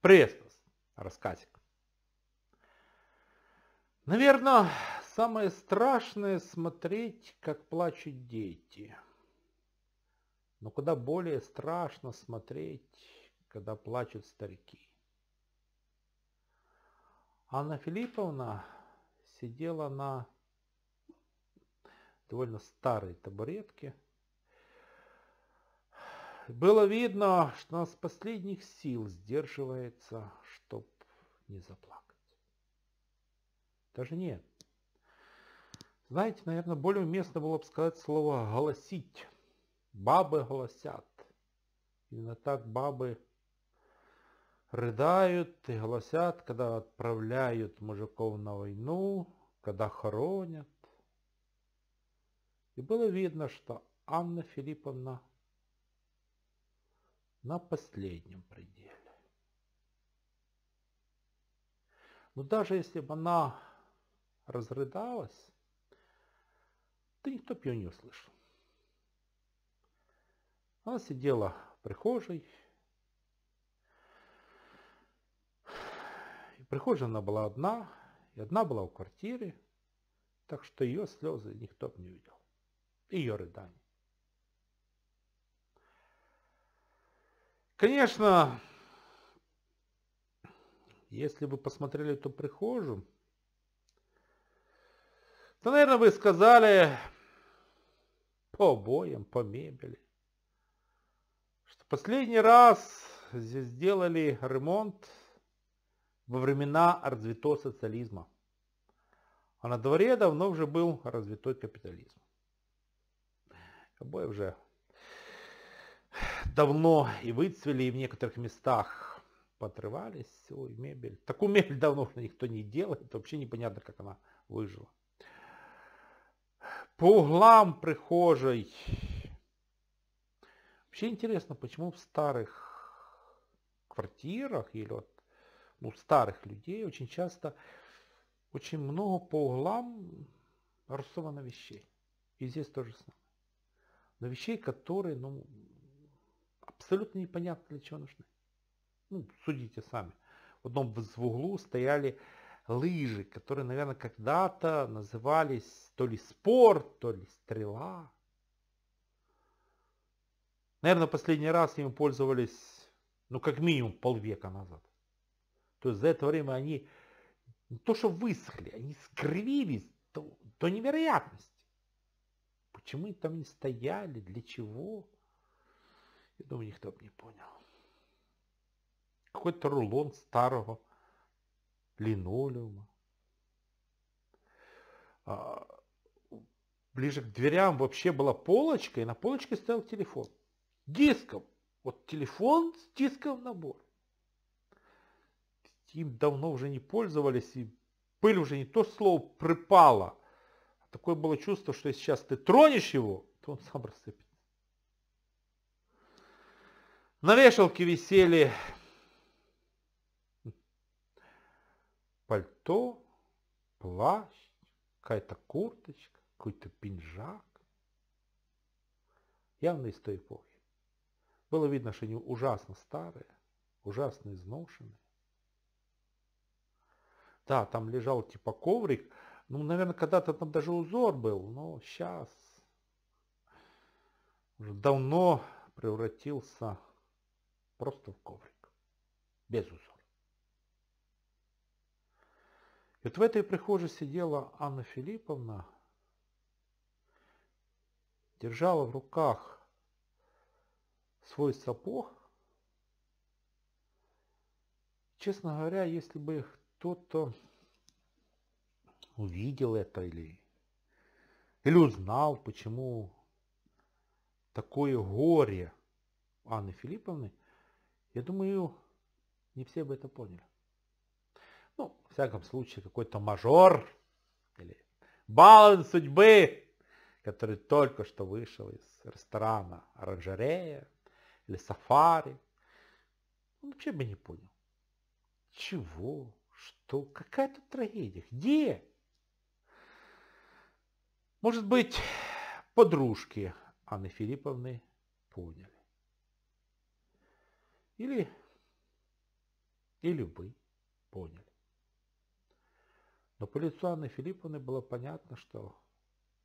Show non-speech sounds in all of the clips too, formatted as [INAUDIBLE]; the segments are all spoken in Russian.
Пресность, рассказик. Наверное, самое страшное смотреть, как плачут дети. Но куда более страшно смотреть, когда плачут старики. Анна Филипповна сидела на довольно старой табуретке, было видно, что с последних сил сдерживается, чтоб не заплакать. Даже нет. Знаете, наверное, более уместно было бы сказать слово «голосить». Бабы голосят. Именно так бабы рыдают и голосят, когда отправляют мужиков на войну, когда хоронят. И было видно, что Анна Филипповна на последнем пределе. Но даже если бы она разрыдалась, то никто бы ее не услышал. Она сидела в прихожей. И прихожая она была одна, и одна была в квартире, так что ее слезы никто бы не видел. Ее рыдания. Конечно, если вы посмотрели эту прихожую, то, наверное, вы сказали по обоям, по мебели, что последний раз здесь сделали ремонт во времена развитого социализма. А на дворе давно уже был развитой капитализм. Обои уже давно и выцвели, и в некоторых местах подрывались. Ой, мебель. Такую мебель [LAUGHS] давно уже никто не делает. Вообще непонятно, как она выжила. По углам прихожей. Вообще интересно, почему в старых квартирах или вот, ну, старых людей очень часто очень много по углам рисовано вещей. И здесь тоже самое. Но вещей, которые, ну, абсолютно непонятно для чего нужны. Ну, судите сами. В одном в углу стояли лыжи, которые, наверное, когда-то назывались то ли спорт, то ли стрела. Наверное, последний раз им пользовались, ну, как минимум полвека назад. То есть за это время они не то что высохли, они скривились до, до невероятности. Почему они там не стояли, для чего? Я думаю, никто бы не понял. Какой-то рулон старого линолеума. А, ближе к дверям вообще была полочка, и на полочке стоял телефон. Диском. Вот телефон с диском набор. Им давно уже не пользовались, и пыль уже не то слово припала. Такое было чувство, что если сейчас ты тронешь его, то он сам рассыпется. На вешалке висели пальто, плащ, какая-то курточка, какой-то пинжак. Явно из той эпохи. Было видно, что они ужасно старые, ужасно изношенные. Да, там лежал типа коврик. Ну, наверное, когда-то там даже узор был, но сейчас уже давно превратился Просто в коврик. Без узора. И вот в этой прихожей сидела Анна Филипповна, держала в руках свой сапог. Честно говоря, если бы кто-то увидел это или, или узнал, почему такое горе Анны Филипповны, я думаю, не все бы это поняли. Ну, в всяком случае, какой-то мажор или баланс судьбы, который только что вышел из ресторана оранжерея или сафари, он вообще бы не понял. Чего? Что? Какая тут трагедия? Где? Может быть, подружки Анны Филипповны поняли. Или, или вы поняли. Но по лицу Анны Филипповны было понятно, что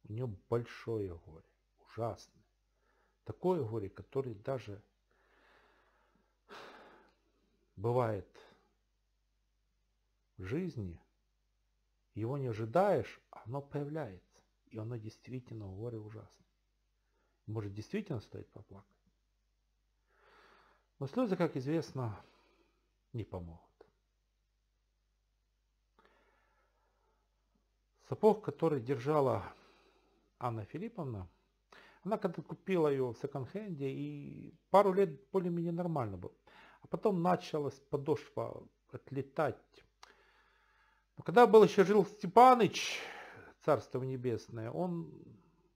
у нее большое горе, ужасное. Такое горе, которое даже бывает в жизни, его не ожидаешь, а оно появляется. И оно действительно горе ужасное Может, действительно стоит поплакать? Но слезы, как известно, не помогут. Сапог, который держала Анна Филипповна, она когда купила ее в секонд-хенде и пару лет более-менее нормально был. А потом началась подошва отлетать. Но когда был еще жил Степаныч, царство небесное, он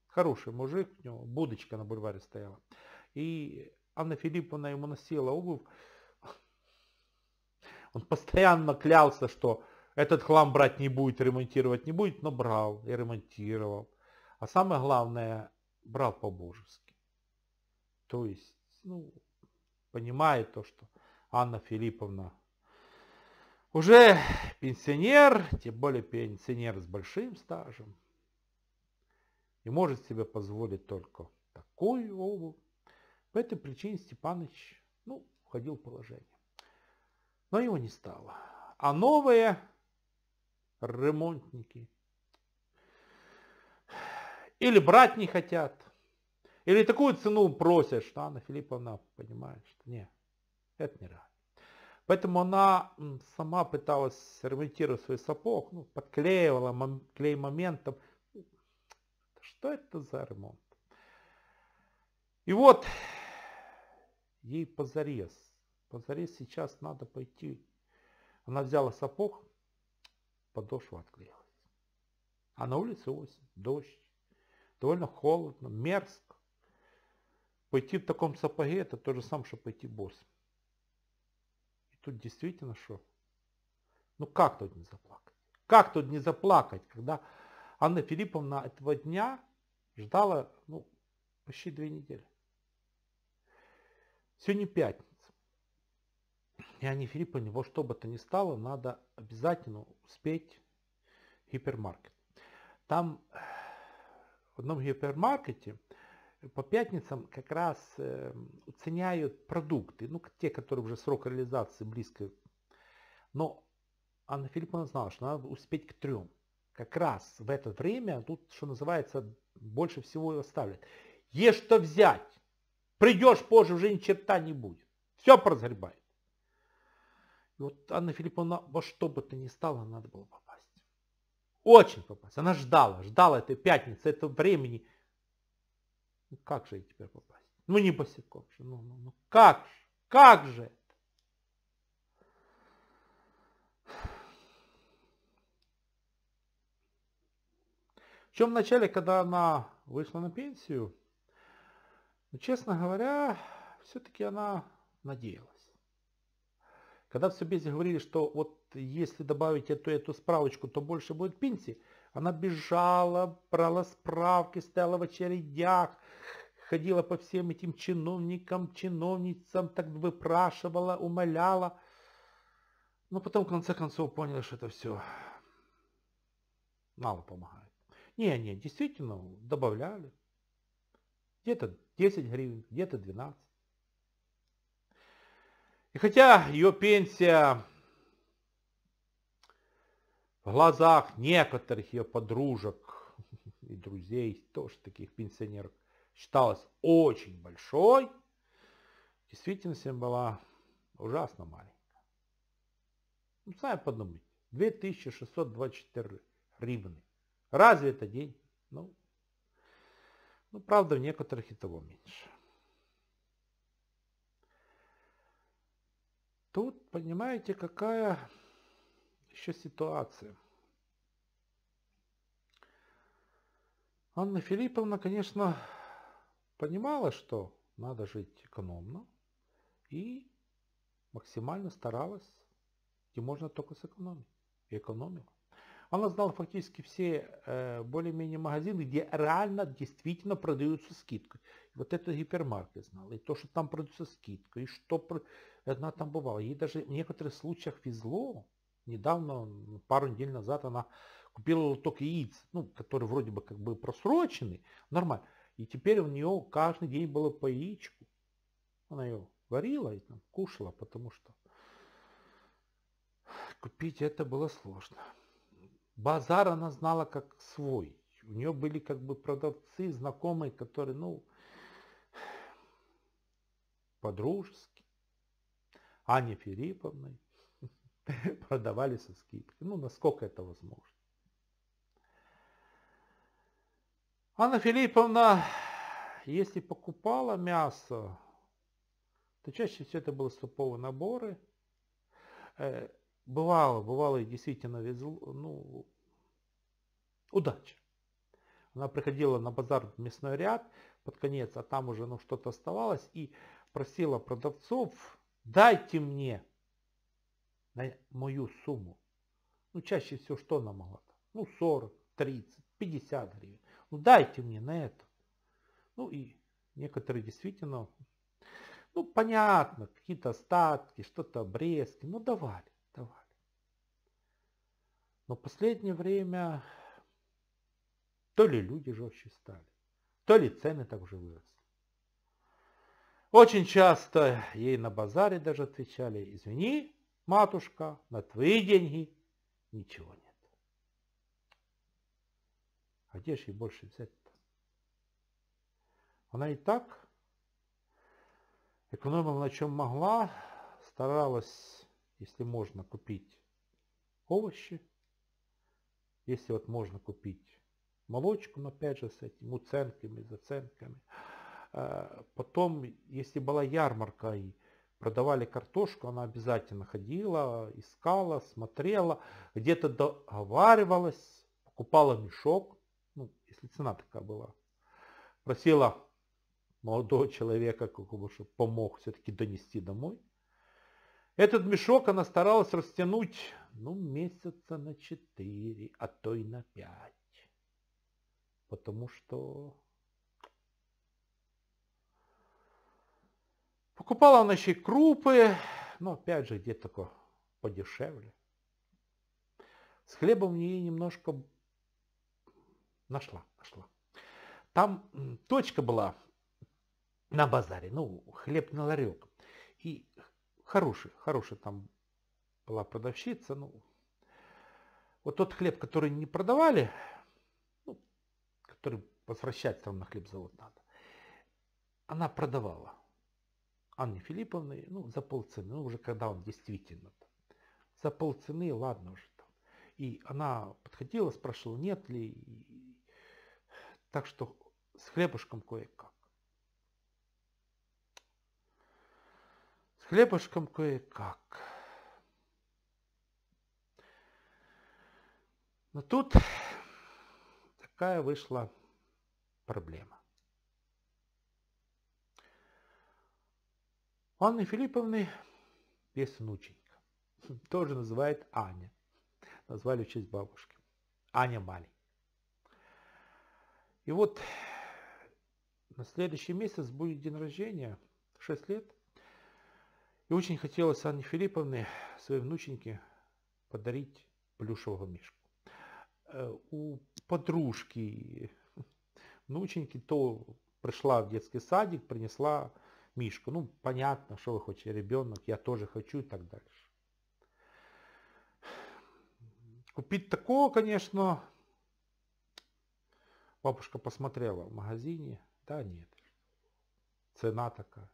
хороший мужик, у него будочка на бульваре стояла. И Анна Филипповна ему носила обувь. Он постоянно клялся, что этот хлам брать не будет, ремонтировать не будет, но брал и ремонтировал. А самое главное, брал по-божески. То есть, ну, понимает то, что Анна Филипповна уже пенсионер, тем более пенсионер с большим стажем. И может себе позволить только такую обувь. По этой причине Степаныч ну, входил в положение. Но его не стало. А новые ремонтники или брать не хотят, или такую цену просят, что Анна Филипповна понимает, что нет, это не рад. Поэтому она сама пыталась ремонтировать свой сапог, ну, подклеивала клей моментом. Что это за ремонт? И вот ей позарез. Позарез сейчас надо пойти. Она взяла сапог, подошва отклеилась. А на улице осень, дождь, довольно холодно, мерзко. Пойти в таком сапоге, это то же самое, что пойти босс. И тут действительно что? Ну как тут не заплакать? Как тут не заплакать, когда Анна Филипповна этого дня ждала ну, почти две недели? Сегодня пятница. И Анне Филипповне во что бы то ни стало, надо обязательно успеть гипермаркет. Там э, в одном гипермаркете по пятницам как раз э, оценяют продукты, ну те, которые уже срок реализации близко. Но Анна Филипповна знала, что надо успеть к трем. Как раз в это время тут, что называется, больше всего и оставлят. Есть что взять! Придешь позже, уже ни черта не будет. Все разгребает. И вот Анна Филипповна во что бы то ни стало, надо было попасть. Очень попасть. Она ждала, ждала этой пятницы, этого времени. Ну, как же ей теперь попасть? Ну не босиком же, ну, ну, ну как же, как же это? В чем вначале, когда она вышла на пенсию, но, честно говоря, все-таки она надеялась. Когда в Собезе говорили, что вот если добавить эту, эту справочку, то больше будет пенсии, она бежала, брала справки, стояла в очередях, ходила по всем этим чиновникам, чиновницам, так выпрашивала, умоляла. Но потом, в конце концов, поняла, что это все мало помогает. Не, не, действительно, добавляли. Где-то 10 гривен, где-то 12. И хотя ее пенсия в глазах некоторых ее подружек [LAUGHS] и друзей, тоже таких пенсионеров считалась очень большой, в действительности была ужасно маленькая. Ну, сами подумайте, 2624 гривны. Разве это день? Ну, ну правда в некоторых и того меньше. Тут, понимаете, какая еще ситуация. Анна Филипповна, конечно, понимала, что надо жить экономно и максимально старалась, где можно только сэкономить, и экономила она знала фактически все э, более-менее магазины, где реально действительно продаются скидкой. вот это гипермаркет знала, и то, что там продаются скидкой, и что про... она там бывала. Ей даже в некоторых случаях везло. Недавно, пару недель назад, она купила лоток яиц, ну, который вроде бы как бы просроченный, нормально. И теперь у нее каждый день было по яичку. Она ее варила и там кушала, потому что купить это было сложно базар она знала как свой. У нее были как бы продавцы, знакомые, которые, ну, по-дружески, Анне Филипповной [LAUGHS] продавали со скидкой. Ну, насколько это возможно. Анна Филипповна, если покупала мясо, то чаще всего это были суповые наборы. Э, Бывало, бывало и действительно везло, ну, удача. Она приходила на базар в мясной ряд под конец, а там уже ну, что-то оставалось, и просила продавцов, дайте мне на мою сумму. Ну, чаще всего что она могла? Ну, 40, 30, 50 гривен. Ну, дайте мне на это. Ну, и некоторые действительно, ну, понятно, какие-то остатки, что-то обрезки, ну, давали давали. Но в последнее время то ли люди жестче стали, то ли цены так же выросли. Очень часто ей на базаре даже отвечали, извини, матушка, на твои деньги ничего нет. А где же ей больше взять-то? Она и так экономила на чем могла, старалась если можно купить овощи, если вот можно купить молочку, но опять же с этими уценками, заценками. А, потом, если была ярмарка и продавали картошку, она обязательно ходила, искала, смотрела, где-то договаривалась, покупала мешок, ну, если цена такая была. Просила молодого человека, чтобы помог все-таки донести домой. Этот мешок она старалась растянуть, ну, месяца на четыре, а то и на пять. Потому что... Покупала она еще и крупы, но опять же где-то такое подешевле. С хлебом мне немножко нашла, нашла. Там точка была на базаре, ну, хлебный ларек. И хороший, хорошая там была продавщица. Ну, вот тот хлеб, который не продавали, ну, который возвращать там на хлебзавод надо, она продавала Анне Филипповне ну, за полцены, ну, уже когда он действительно там, за полцены, ладно уже там. И она подходила, спрашивала, нет ли, и... так что с хлебушком кое-как. хлебушком кое-как. Но тут такая вышла проблема. У Анны Филипповны есть внученька. [LAUGHS] Тоже называет Аня. Назвали в честь бабушки. Аня Малень. И вот на следующий месяц будет день рождения, 6 лет, и очень хотелось Анне Филипповне, своей внученьке, подарить плюшевого мишку. Э, у подружки внученьки то пришла в детский садик, принесла мишку. Ну, понятно, что вы хотите, ребенок, я тоже хочу и так дальше. Купить такого, конечно, бабушка посмотрела в магазине. Да нет, цена такая.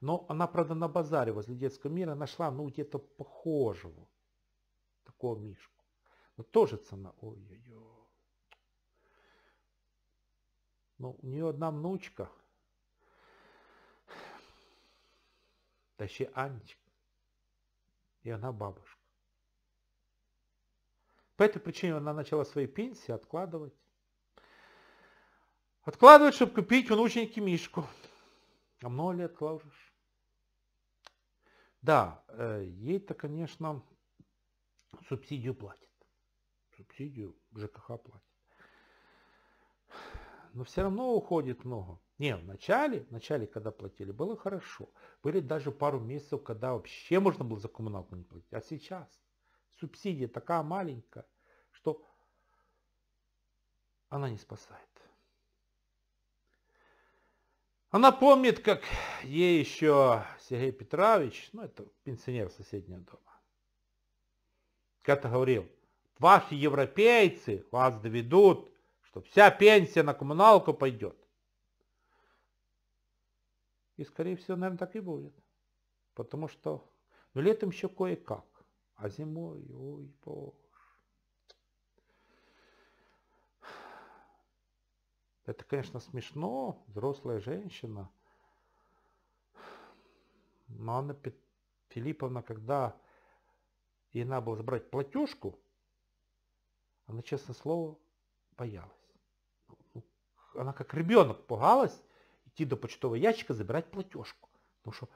Но она, правда, на базаре возле детского мира нашла, ну, где-то похожего такого мишку. Но тоже цена, ой-ой-ой. Ну, у нее одна внучка, да еще Анечка, и она бабушка. По этой причине она начала свои пенсии откладывать. Откладывать, чтобы купить внученьке Мишку. А много лет кладешь? Да, э, ей-то, конечно, субсидию платит. Субсидию ЖКХ платит. Но все равно уходит много. Не, в начале, в начале, когда платили, было хорошо. Были даже пару месяцев, когда вообще можно было за коммуналку не платить. А сейчас субсидия такая маленькая, что она не спасает. Она помнит, как ей еще Сергей Петрович, ну это пенсионер соседнего дома, как-то говорил, ваши европейцы вас доведут, что вся пенсия на коммуналку пойдет. И, скорее всего, наверное, так и будет. Потому что ну, летом еще кое-как, а зимой, ой, бог. Это, конечно, смешно, взрослая женщина. Но Анна Филипповна, когда ей надо было забрать платежку, она, честно слово, боялась. Ну, она как ребенок пугалась идти до почтового ящика забирать платежку. Потому что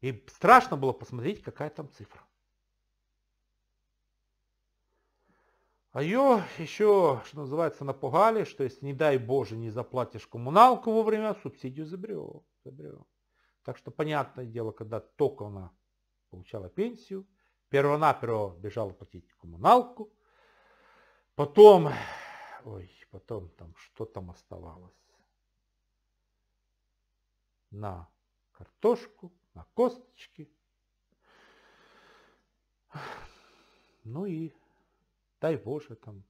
ей страшно было посмотреть, какая там цифра. А ее еще, что называется, напугали, что если, не дай Боже, не заплатишь коммуналку вовремя, субсидию забрел. забрел. Так что, понятное дело, когда только она получала пенсию, перво бежала платить коммуналку, потом, ой, потом там, что там оставалось? На картошку, на косточки. Ну и Дай Боже там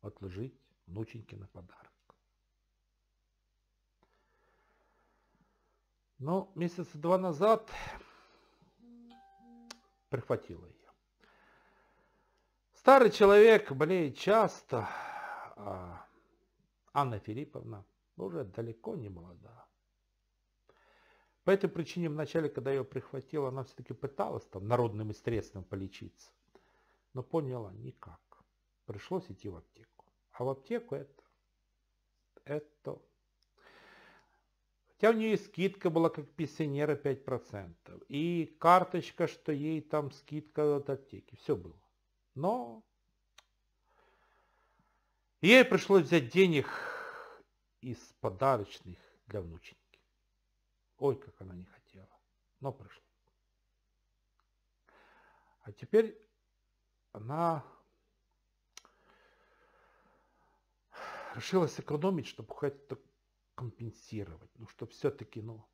отложить внученьки на подарок. Но месяца два назад прихватила ее. Старый человек болеет часто, а Анна Филипповна уже далеко не молода. По этой причине вначале, когда ее прихватила, она все-таки пыталась там народным и полечиться, но поняла никак пришлось идти в аптеку. А в аптеку это... Это... Хотя у нее и скидка была как пенсионера 5%. И карточка, что ей там скидка от аптеки. Все было. Но ей пришлось взять денег из подарочных для внученьки. Ой, как она не хотела. Но пришлось. А теперь она решила сэкономить, чтобы хоть это компенсировать. Ну, чтобы все-таки, ну,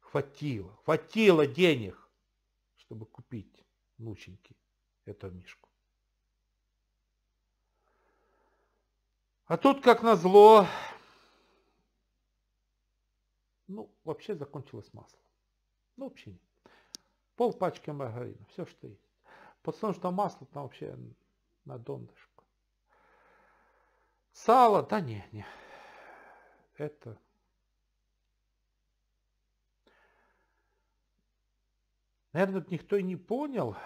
хватило, хватило денег, чтобы купить внученьки эту мишку. А тут, как назло, ну, вообще закончилось масло. Ну, вообще нет. Пол пачки маргарина, все, что есть. Подсолнечное масло там вообще на дондышку. Сало, да не, не. Это... Наверное, тут никто и не понял,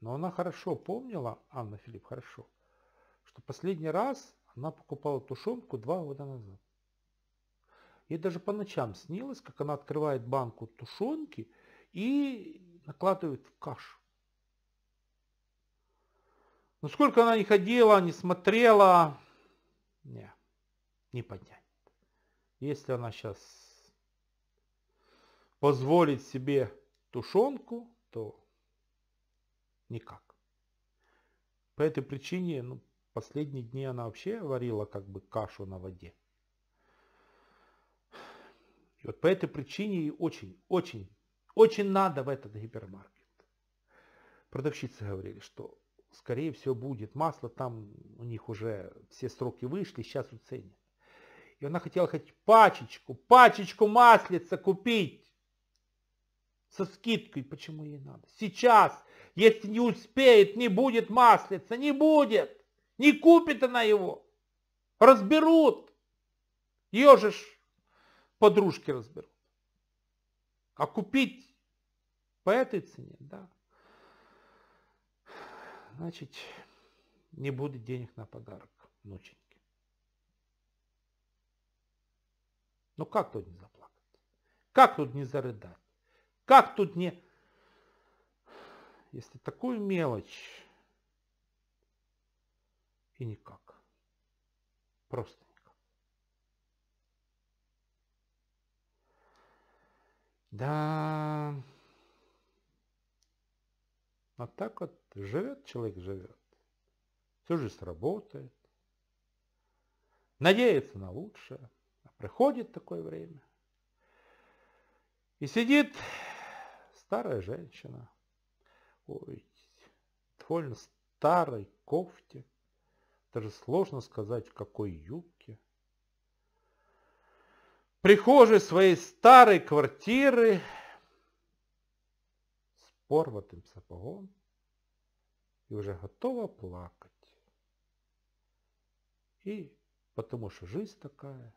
но она хорошо помнила, Анна Филипп хорошо, что последний раз она покупала тушенку два года назад. Ей даже по ночам снилось, как она открывает банку тушенки и накладывает в кашу. Но ну, сколько она не ходила, не смотрела, не, не поднянет. Если она сейчас позволит себе тушенку, то никак. По этой причине, ну, последние дни она вообще варила как бы кашу на воде. И вот по этой причине очень, очень, очень надо в этот гипермаркет. Продавщицы говорили, что скорее всего, будет. Масло там у них уже все сроки вышли, сейчас уценят. И она хотела хоть пачечку, пачечку маслица купить со скидкой. Почему ей надо? Сейчас, если не успеет, не будет маслица, не будет. Не купит она его. Разберут. Ее же ж подружки разберут. А купить по этой цене, да значит, не будет денег на подарок внученьке. Ну как тут не заплакать? Как тут не зарыдать? Как тут не... Если такую мелочь... И никак. Просто никак. Да... Вот так вот Живет человек, живет. Всю жизнь работает. Надеется на лучшее. А приходит такое время. И сидит старая женщина. Ой, довольно старой кофте. Даже сложно сказать, какой юбке. В прихожей своей старой квартиры с порватым сапогом и уже готова плакать. И потому что жизнь такая,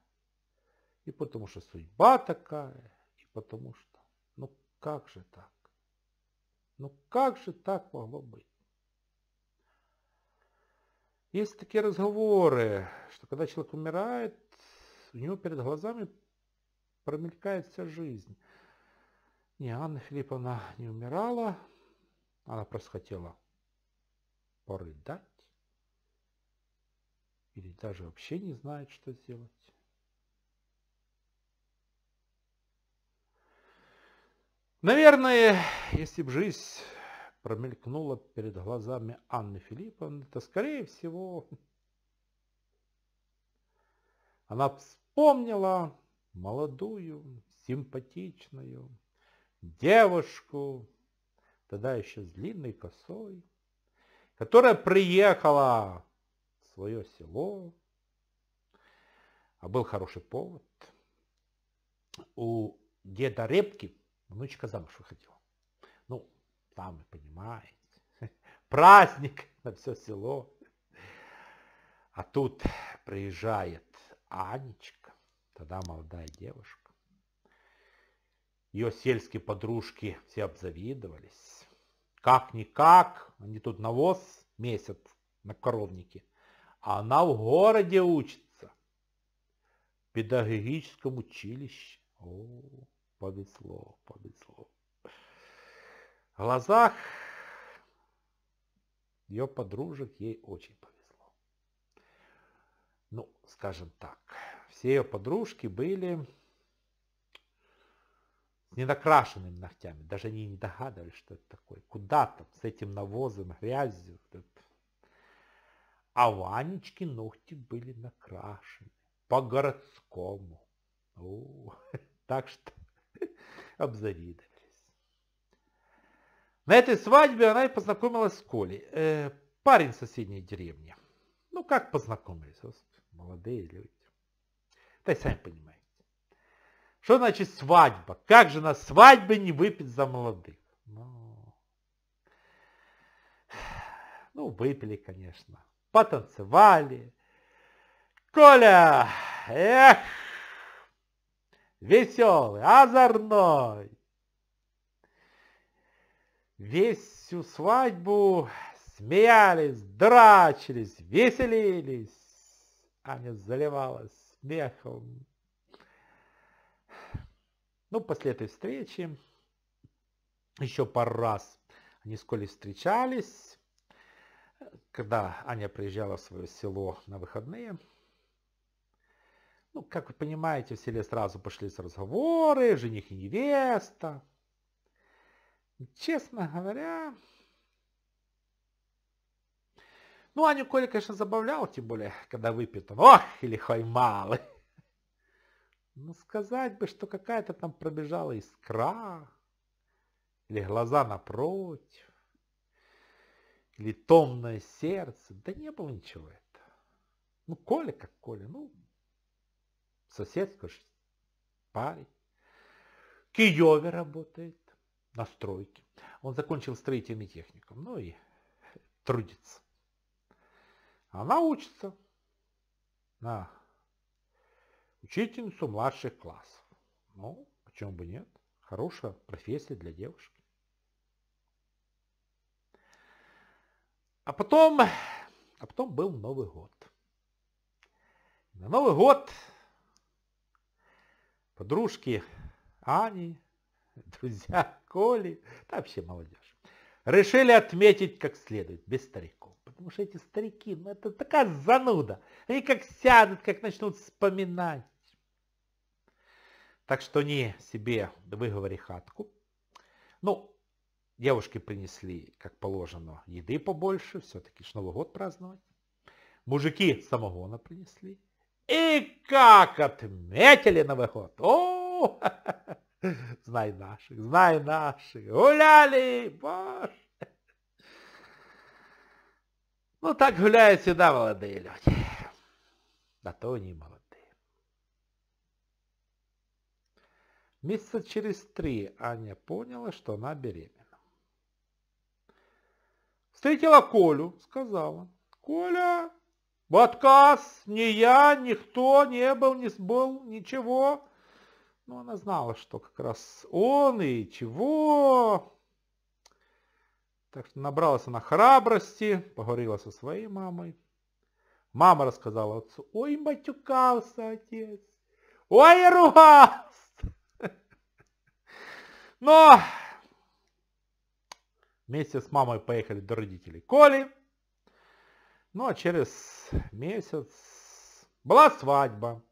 и потому что судьба такая, и потому что, ну как же так? Ну как же так могло быть? Есть такие разговоры, что когда человек умирает, у него перед глазами промелькает вся жизнь. Не, Анна Филипповна не умирала, она просто хотела порыдать, или даже вообще не знает, что делать. Наверное, если бы жизнь промелькнула перед глазами Анны Филипповны, то, скорее всего, она вспомнила молодую, симпатичную девушку, тогда еще с длинной косой, которая приехала в свое село, а был хороший повод, у деда Репки внучка замуж выходила. Ну, там, понимаете, [LAUGHS] праздник на все село. А тут приезжает Анечка, тогда молодая девушка. Ее сельские подружки все обзавидовались. Как-никак, они тут навоз месяц на коровнике. А она в городе учится. В педагогическом училище. О, повезло, повезло. В глазах ее подружек ей очень повезло. Ну, скажем так, все ее подружки были с ненакрашенными ногтями. Даже они не догадывались, что это такое. Куда там с этим навозом, грязью. А Ванечки ногти были накрашены по-городскому. [LAUGHS] Так что [LAUGHS] обзавидовались. На этой свадьбе она и познакомилась с Колей. Э, парень соседней деревни. Ну как познакомились? Молодые люди. Да и сами понимаете. Что значит свадьба? Как же на свадьбе не выпить за молодых? Ну, ну выпили, конечно. Потанцевали. Коля, эх, веселый, озорной. Весь всю свадьбу смеялись, драчились, веселились. Аня заливалась смехом. Ну после этой встречи еще пару раз они с Колей встречались, когда Аня приезжала в свое село на выходные. Ну, как вы понимаете, в селе сразу пошли разговоры, жених и невеста. Честно говоря, ну, Аню Коля, конечно, забавлял, тем более, когда выпит он. Ох, или хой но ну, сказать бы, что какая-то там пробежала искра, или глаза напротив, или томное сердце. Да не было ничего этого. Ну, Коля как Коля, ну, сосед, скажешь, парень. Киеве работает на стройке. Он закончил строительный техникум, ну и трудится. Она учится на Учительницу младших классов. Ну, почему бы нет? Хорошая профессия для девушки. А потом, а потом был Новый год. На Новый год подружки Ани, [LAUGHS] друзья Коли, да вообще молодежь, решили отметить как следует, без стариков. Потому что эти старики, ну это такая зануда. Они как сядут, как начнут вспоминать. Так что не себе выговори хатку. Ну, девушки принесли, как положено, еды побольше, все-таки ж Новый год праздновать. Мужики самогона принесли. И как отметили Новый год! О, [LAUGHS] знай наших, знай наших, гуляли, боже! Ну так гуляют всегда молодые люди. Да то они молодые. Месяца через три Аня поняла, что она беременна. Встретила Колю, сказала. Коля, в отказ ни я, никто не был, не сбыл, ничего. Но она знала, что как раз он и чего. Так что набралась она храбрости, поговорила со своей мамой. Мама рассказала отцу, ой, матюкался отец, ой, ругался. Но вместе с мамой поехали до родителей Коли. Ну а через месяц была свадьба.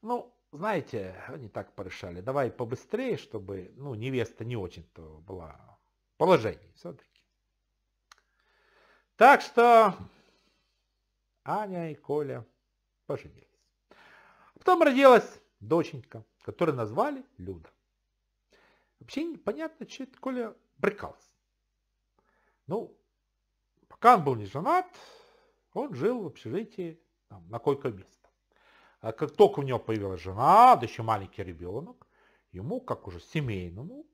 Ну, знаете, они так порешали. Давай побыстрее, чтобы, ну, невеста не очень-то была в положении все-таки. Так что Аня и Коля поженились. Потом родилась доченька, которую назвали Люда вообще непонятно, что это Коля брыкался. Ну, пока он был не женат, он жил в общежитии там, на койко место. А как только у него появилась жена, да еще маленький ребенок, ему, как уже семейному,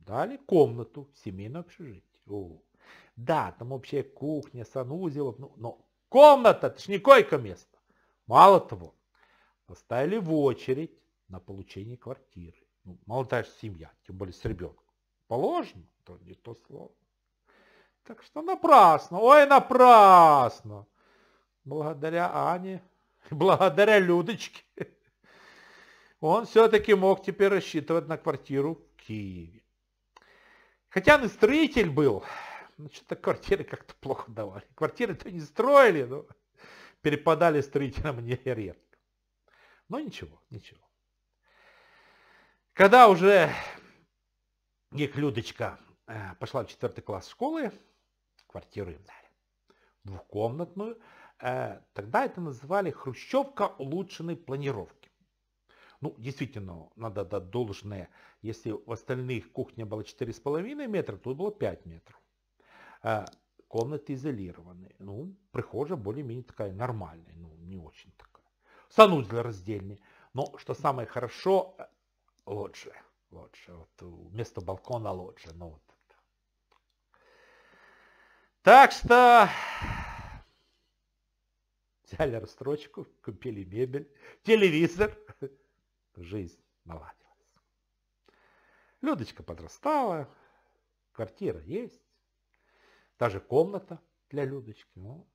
дали комнату в семейном общежитии. О. Да, там общая кухня, санузел, ну, но комната, это ж не койко место. Мало того, поставили в очередь на получение квартиры ну, молодая семья, тем более с ребенком. Положено, то не то слово. Так что напрасно, ой, напрасно. Благодаря Ане, [LAUGHS] благодаря Людочке, он все-таки мог теперь рассчитывать на квартиру в Киеве. Хотя он и строитель был, ну что-то квартиры как-то плохо давали. Квартиры-то не строили, но перепадали строителям не редко. Но ничего, ничего. Когда уже Гек Людочка э, пошла в четвертый класс школы, квартиру им дали, двухкомнатную, э, тогда это называли хрущевка улучшенной планировки. Ну, действительно, надо дать должное, если в остальных кухня была 4,5 метра, тут было 5 метров. Э, комнаты изолированы. Ну, прихожая более-менее такая нормальная, ну, не очень такая. Санузел раздельный. Но, что самое хорошо, лоджи. лоджи. вот вместо балкона лоджи. Ну, вот. Так что взяли расстрочку, купили мебель, телевизор. Жизнь наладилась. Людочка подрастала, квартира есть, даже комната для Людочки. Ну,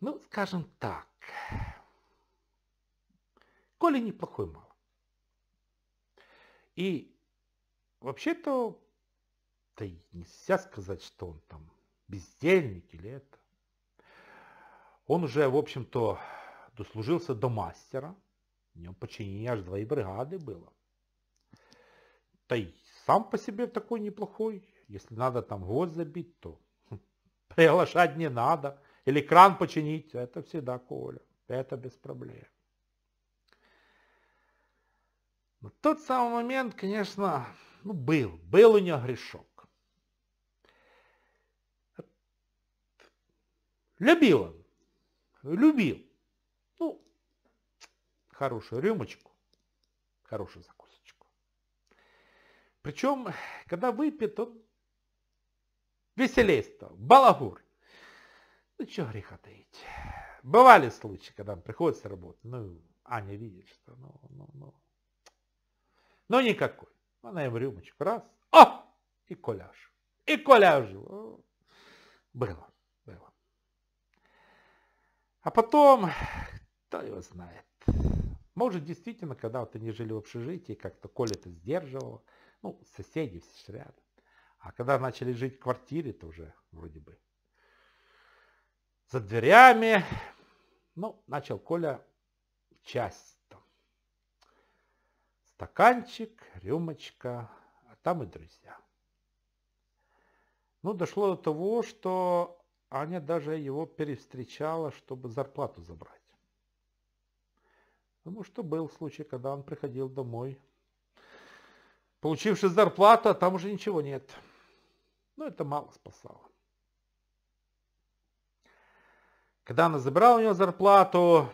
ну скажем так, Коля неплохой мало. И вообще-то, да и нельзя сказать, что он там бездельник или это. Он уже, в общем-то, дослужился до мастера. в нем подчинение аж двои бригады было. Да и сам по себе такой неплохой. Если надо там гвоздь забить, то хм, [LAUGHS] приглашать не надо. Или кран починить. Это всегда Коля. Это без проблем. Но ну, тот самый момент, конечно, ну, был. Был у нього грешок. Любил он. Любил. Ну, хорошую рюмочку, хорошую закусочку. Причем, когда выпьет, он веселее стал. Балагур. Ну, что греха таить. Бывали случаи, когда он приходит с работы, ну, Аня видит, что ну, ну, ну, но никакой. Она им рюмочку раз, а, и коляж. И коляж. Было, было. А потом, кто его знает. Может, действительно, когда вот они жили в общежитии, как-то коля это сдерживала. Ну, соседи все рядом. А когда начали жить в квартире, то уже вроде бы за дверями, ну, начал Коля часть Стаканчик, рюмочка, а там и друзья. Ну, дошло до того, что Аня даже его перевстречала, чтобы зарплату забрать. Потому что был случай, когда он приходил домой, получивший зарплату, а там уже ничего нет. Ну, это мало спасало. Когда она забрала у него зарплату,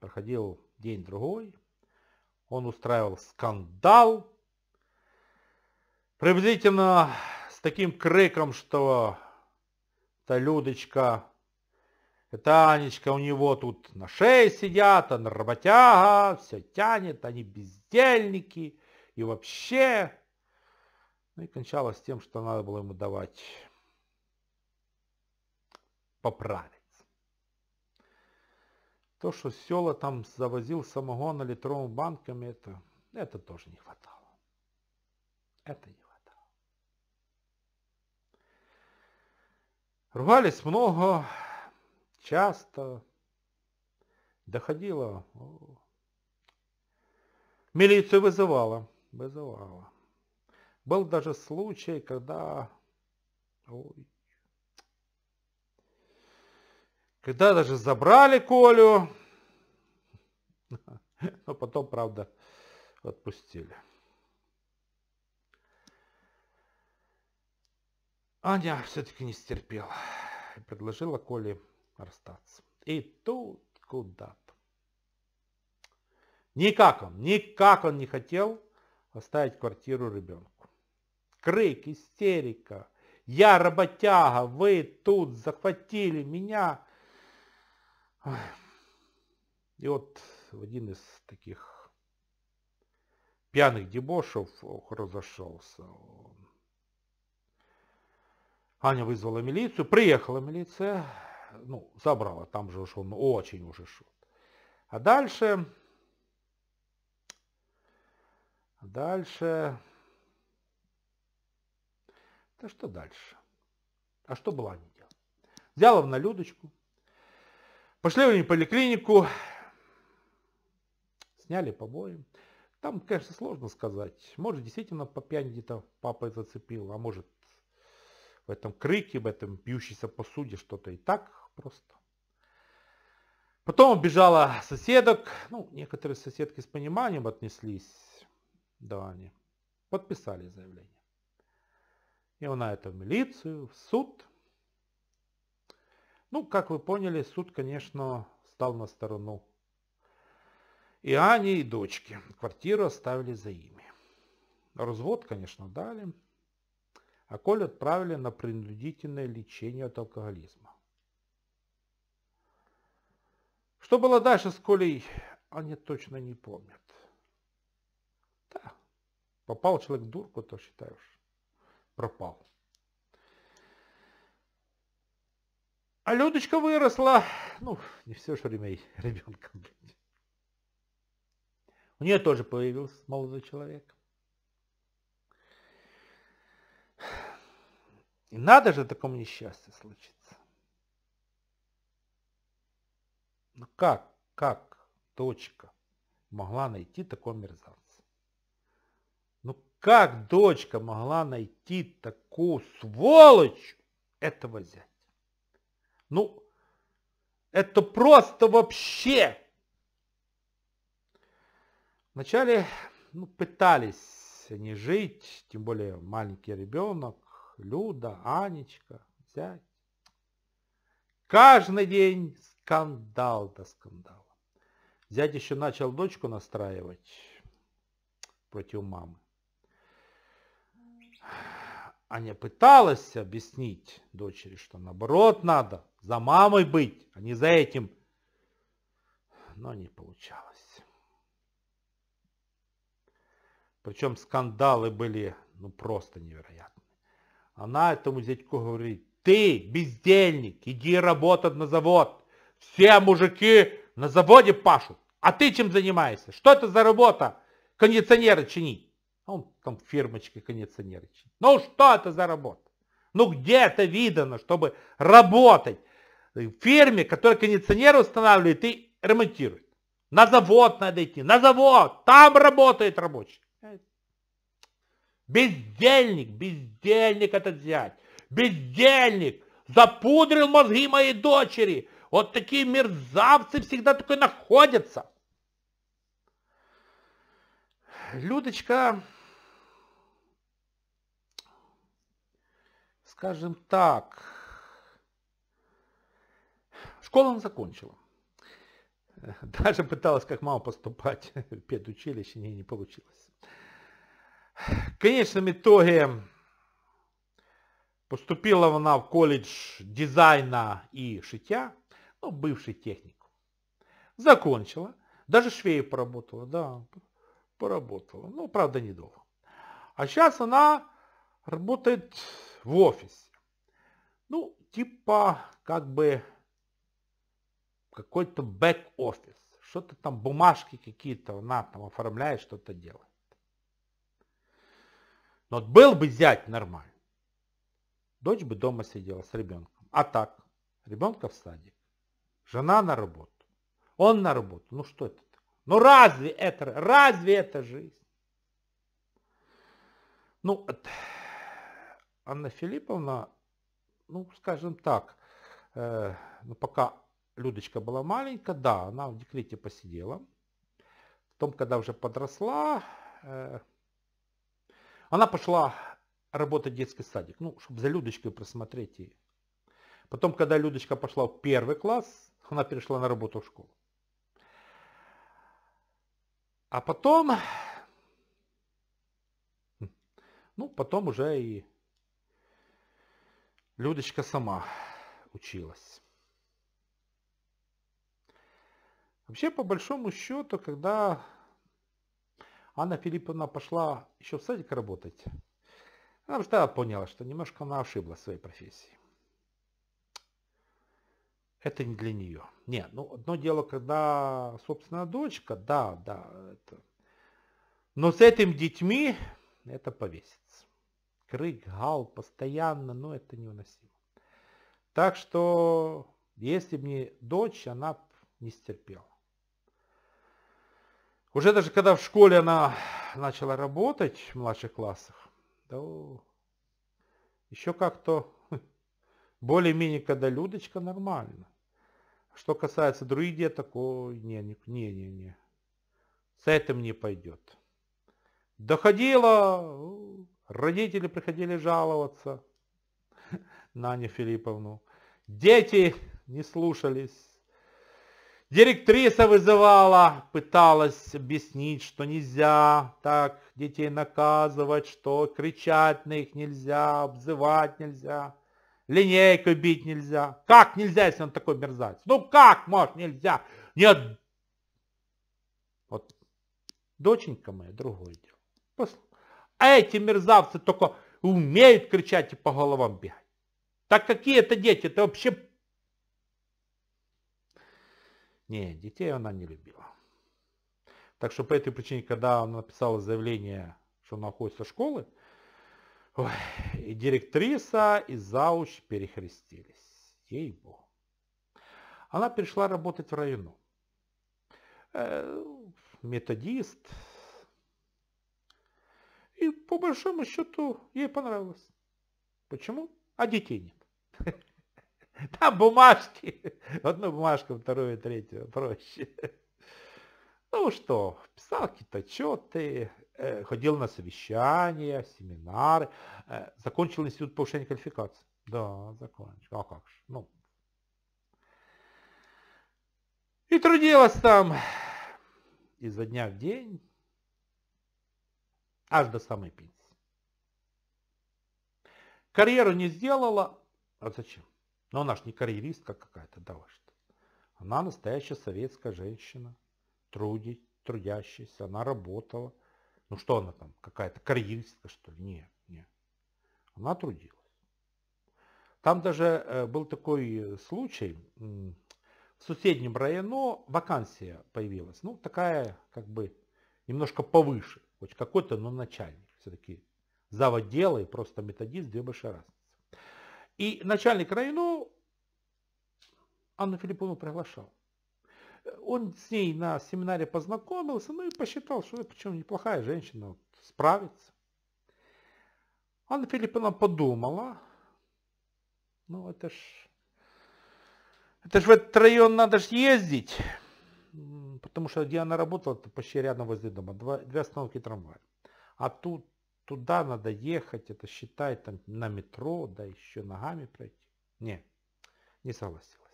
проходил день-другой, он устраивал скандал. Приблизительно с таким криком, что это Людочка, это Анечка, у него тут на шее сидят, он работяга, все тянет, они бездельники и вообще. Ну и кончалось тем, что надо было ему давать по то, что села там завозил самогона литровыми банками, это, это тоже не хватало. Это не хватало. Ругались много, часто. Доходило. Милицию вызывала. Вызывала. Был даже случай, когда... Ой, Когда даже забрали Колю, но потом, правда, отпустили. Аня все-таки не стерпела и предложила Коле расстаться. И тут куда-то. Никак он, никак он не хотел оставить квартиру ребенку. Крик, истерика. Я работяга, вы тут захватили меня. И вот в один из таких пьяных дебошев разошелся Аня вызвала милицию, приехала милиция, ну, забрала, там же уж он очень уже шел. А дальше, дальше, да что дальше? А что была Аня делала? Взяла в налюдочку, Пошли они в поликлинику, сняли побои. Там, конечно, сложно сказать. Может, действительно по пьяни где-то папа зацепил, а может, в этом крике, в этом пьющейся посуде что-то и так просто. Потом убежала соседок. Ну, некоторые соседки с пониманием отнеслись до Ани. Подписали заявление. И она это в милицию, в суд – ну, как вы поняли, суд, конечно, стал на сторону и Ани, и дочки. Квартиру оставили за ими. Развод, конечно, дали. А Коль отправили на принудительное лечение от алкоголизма. Что было дальше с Колей, они точно не помнят. Да, попал человек в дурку, то считаешь, пропал. А Людочка выросла. Ну, не все же время [LAUGHS] ребенком У нее тоже появился молодой человек. И надо же такому несчастье случиться. Ну как, как дочка могла найти такого мерзавца? Ну как дочка могла найти такую сволочь этого взять? Ну, это просто вообще! Вначале ну, пытались не жить, тем более маленький ребенок, Люда, Анечка, взять. Каждый день скандал до скандала. Зять еще начал дочку настраивать против мамы. Аня пыталась объяснить дочери, что наоборот надо за мамой быть, а не за этим. Но не получалось. Причем скандалы были ну просто невероятные. Она этому зятьку говорит, ты бездельник, иди работать на завод. Все мужики на заводе пашут, а ты чем занимаешься? Что это за работа? Кондиционеры чинить? А он там фермочкой кондиционерочный. Ну что это за работа? Ну где это видано, чтобы работать в фирме, которая кондиционер устанавливает и ремонтирует? На завод надо идти, на завод, там работает рабочий. Бездельник, бездельник этот взять. Бездельник запудрил мозги моей дочери. Вот такие мерзавцы всегда такой находятся. Людочка скажем так, школу она закончила. [LAUGHS] Даже пыталась, как мама, поступать в педучилище, не, не получилось. В конечном итоге поступила она в колледж дизайна и шитья, ну, бывший техникум. Закончила, даже швеей поработала, да, поработала, но ну, правда, недолго. А сейчас она работает в офисе. Ну, типа, как бы, какой-то бэк-офис. Что-то там, бумажки какие-то она там оформляет, что-то делает. Но вот был бы зять нормально. Дочь бы дома сидела с ребенком. А так, ребенка в садик. Жена на работу. Он на работу. Ну что это такое? Ну разве это, разве это жизнь? Ну, Анна Филипповна, ну, скажем так, э, ну, пока Людочка была маленькая, да, она в декрете посидела. Потом, когда уже подросла, э, она пошла работать в детский садик, ну, чтобы за Людочкой присмотреть ее. Потом, когда Людочка пошла в первый класс, она перешла на работу в школу. А потом, ну, потом уже и Людочка сама училась. Вообще, по большому счету, когда Анна Филипповна пошла еще в садик работать, она всегда поняла, что немножко она ошибла в своей профессии. Это не для нее. Нет, ну одно дело, когда собственная дочка, да, да, это. Но с этим детьми это повесится крик, гал постоянно, ну это невыносимо. Так что, если бы не дочь, она бы не стерпела. Уже даже когда в школе она начала работать в младших классах, то еще как-то хм, более-менее, когда Людочка, нормально. Что касается других деток, не, не-не-не, с этим не пойдет. Доходила, Родители приходили жаловаться [LAUGHS] Нане Филипповну. Дети не слушались. Директриса вызывала, пыталась объяснить, что нельзя так детей наказывать, что кричать на них нельзя, обзывать нельзя, линейку бить нельзя. Как нельзя, если он такой мерзавец? Ну как, может, нельзя? Нет. Вот, доченька моя, другое дело. Послушай. А эти мерзавцы только умеют кричать и по головам бегать. Так какие это дети? Это вообще... Не, детей она не любила. Так что по этой причине, когда она написала заявление, что она уходит со школы, ой, и директриса, и зауч перехрестились. Ей-богу. Она перешла работать в району. Э, методист, и по большому счету ей понравилось. Почему? А детей нет. [LAUGHS] Там бумажки. Одну бумажку, вторую, третью. Проще. Ну что, писал какие-то отчеты, э, ходил на совещания, семинары. Э, закончил институт повышения квалификации. Да, закончил. А как же? Ну. И трудилась там изо дня в день, аж до самой пенсии. Карьеру не сделала, а зачем? Но ну, она ж не карьеристка какая-то, да вы то Она настоящая советская женщина, трудить, трудящаяся, она работала. Ну что она там, какая-то карьеристка что ли? Не, не. Она трудилась. Там даже э, был такой э, случай, в соседнем районе вакансия появилась. Ну такая как бы немножко повыше хоть какой-то, но начальник все-таки. Заводела и просто методист, две большие разницы. И начальник района Анну Филипповну приглашал. Он с ней на семинаре познакомился, ну и посчитал, что ну, почему неплохая женщина вот, справится. Анна Филипповна подумала, ну это ж, это ж в этот район надо ж ездить. Потому что где она работала, это почти рядом возле дома. Два, две остановки трамвая. А тут туда надо ехать, это считай там на метро, да еще ногами пройти. Не, не согласилась.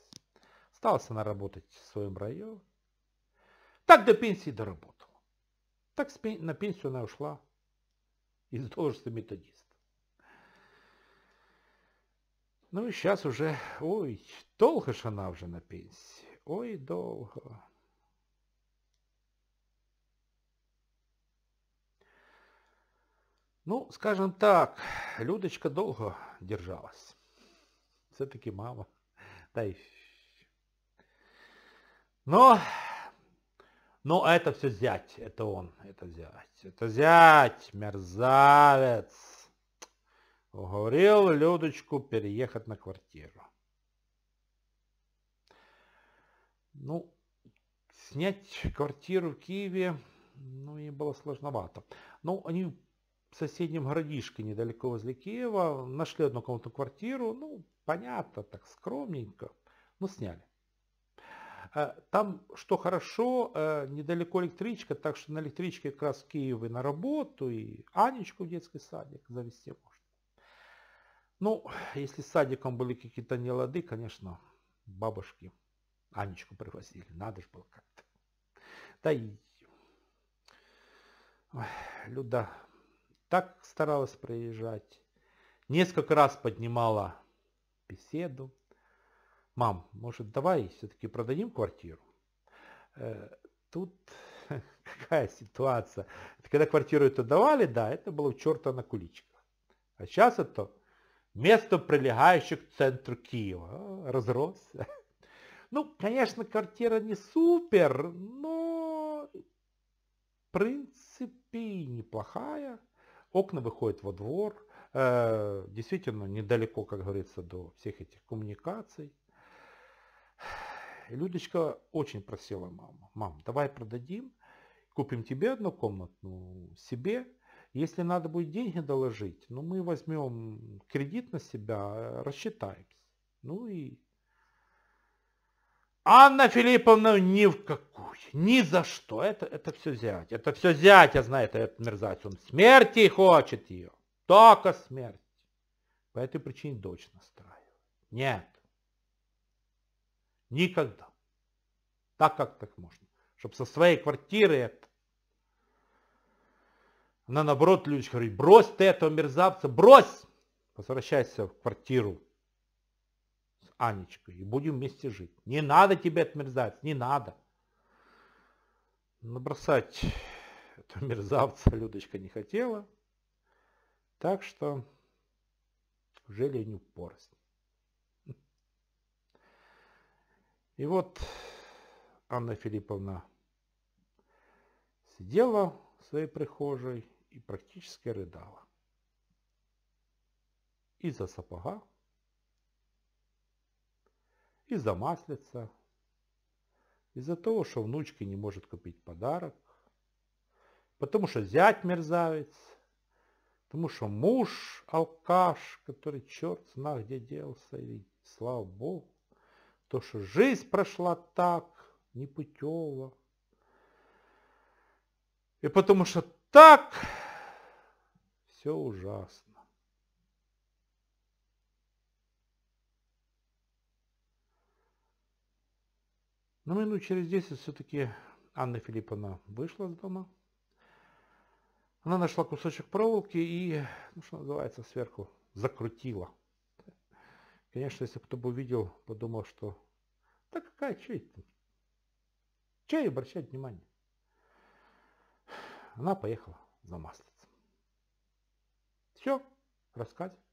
Осталась она работать в своем районе. Так до пенсии доработала. Так на пенсию она ушла из должности методиста. Ну и сейчас уже, ой, долго же она уже на пенсии. Ой, долго. Ну, скажем так, Людочка долго держалась. Все-таки мама. Да. и... Но... Но это все зять. Это он. Это зять. Это зять. Мерзавец. Уговорил Людочку переехать на квартиру. Ну, снять квартиру в Киеве, ну, ей было сложновато. Ну, они в соседнем городишке недалеко возле Киева нашли одну комнатную квартиру, ну, понятно, так скромненько, но сняли. Э, там, что хорошо, э, недалеко электричка, так что на электричке как раз в Киев на работу, и Анечку в детский садик завести можно. Ну, если с садиком были какие-то нелады, конечно, бабушки Анечку привозили, надо же было как-то. Да и Ой, Люда так старалась проезжать. Несколько раз поднимала беседу. Мам, может, давай все-таки продадим квартиру? Э, тут [LAUGHS] какая ситуация. Когда квартиру это давали, да, это было у черта на куличках. А сейчас это место, прилегающее к центру Киева. Разросся. [LAUGHS] Ну, конечно, квартира не супер, но в принципе неплохая. Окна выходят во двор, э, действительно недалеко, как говорится, до всех этих коммуникаций. [SIGHS] Людочка очень просила маму, мам, давай продадим, купим тебе одну комнату себе. Если надо будет деньги доложить, ну мы возьмем кредит на себя, э, рассчитаемся. Ну и Анна Филипповна ни в какую, ни за что. Это, это все зять. Это все зять, я знаю, это, это мерзавец. Он смерти хочет ее. Только смерть. По этой причине дочь настраивает. Нет. Никогда. Так как так можно. Чтобы со своей квартиры это... Она наоборот, люди говорит, брось ты этого мерзавца, брось! Возвращайся в квартиру Анечкой и будем вместе жить. Не надо тебе отмерзать, не надо. Набросать Это мерзавца Людочка не хотела. Так что жили они И вот Анна Филипповна сидела в своей прихожей и практически рыдала. Из-за сапога и замаслится. Из-за того, что внучке не может купить подарок. Потому что зять мерзавец. Потому что муж алкаш, который черт знает где делся. И слава богу. То, что жизнь прошла так, непутево. И потому что так все ужасно. Но ну, минут через 10 все-таки Анна Филипповна вышла из дома. Она нашла кусочек проволоки и, ну что называется, сверху закрутила. Конечно, если кто бы увидел, подумал, что да какая честь? Че обращать внимание? Она поехала за маслицем. Все, рассказ.